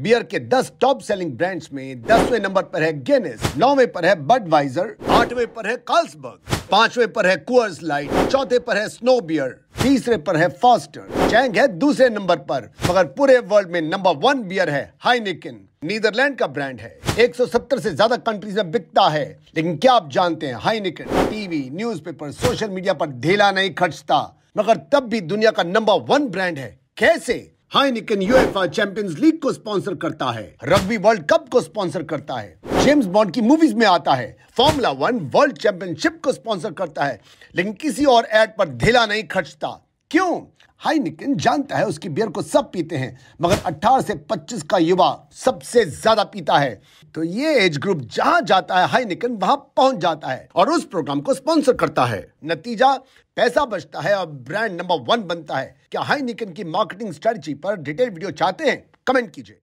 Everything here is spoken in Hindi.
बियर के 10 टॉप सेलिंग ब्रांड्स में दसवें नंबर पर है गेनेस नौवे पर है बडवाइजर आठवें पर है कार्ल्सबर्ग पांचवे पर है कुअर्स लाइट चौथे पर है स्नो बियर तीसरे पर है फॉस्टर चैंग है दूसरे नंबर पर मगर पूरे वर्ल्ड में नंबर वन बियर है हाइनिकिन नीदरलैंड का ब्रांड है 170 से ज्यादा कंट्रीज में बिकता है लेकिन क्या आप जानते हैं Heineken TV newspaper social media पर ढेला नहीं खर्चता मगर तब भी दुनिया का नंबर वन ब्रांड है कैसे हाइनिकन यूएफए चैंपियंस लीग को स्पॉन्सर करता है रग्बी वर्ल्ड कप को स्पॉन्सर करता है जेम्स बॉन्ड की मूवीज में आता है फॉर्मूला वन वर्ल्ड चैंपियनशिप को स्पॉन्सर करता है लेकिन किसी और एड पर ढीला नहीं खर्चता क्यों हाइनिकन जानता है उसकी बियर को सब पीते हैं मगर 18 से 25 का युवा सबसे ज्यादा पीता है तो ये एज ग्रुप जहां जाता है हाइनिकन वहां पहुंच जाता है और उस प्रोग्राम को स्पॉन्सर करता है नतीजा पैसा बचता है और ब्रांड नंबर वन बनता है क्या हाइनिकन की मार्केटिंग स्ट्रेटजी पर डिटेल वीडियो चाहते हैं कमेंट कीजिए